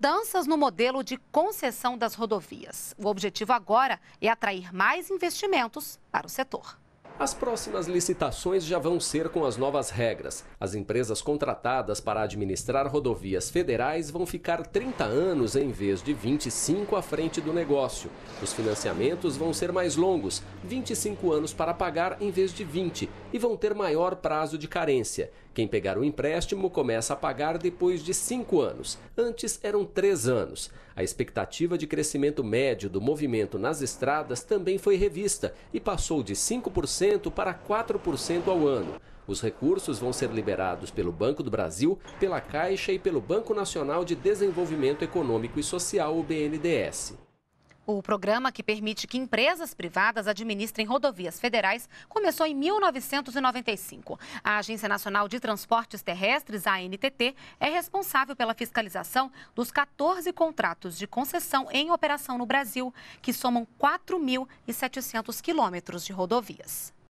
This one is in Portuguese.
mudanças no modelo de concessão das rodovias. O objetivo agora é atrair mais investimentos para o setor. As próximas licitações já vão ser com as novas regras. As empresas contratadas para administrar rodovias federais vão ficar 30 anos em vez de 25 à frente do negócio. Os financiamentos vão ser mais longos, 25 anos para pagar em vez de 20, e vão ter maior prazo de carência. Quem pegar o empréstimo começa a pagar depois de 5 anos. Antes eram 3 anos. A expectativa de crescimento médio do movimento nas estradas também foi revista e passou de 5% 2% para 4% ao ano. Os recursos vão ser liberados pelo Banco do Brasil, pela Caixa e pelo Banco Nacional de Desenvolvimento Econômico e Social, o BNDES. O programa que permite que empresas privadas administrem rodovias federais começou em 1995. A Agência Nacional de Transportes Terrestres, ANTT, é responsável pela fiscalização dos 14 contratos de concessão em operação no Brasil, que somam 4.700 quilômetros de rodovias.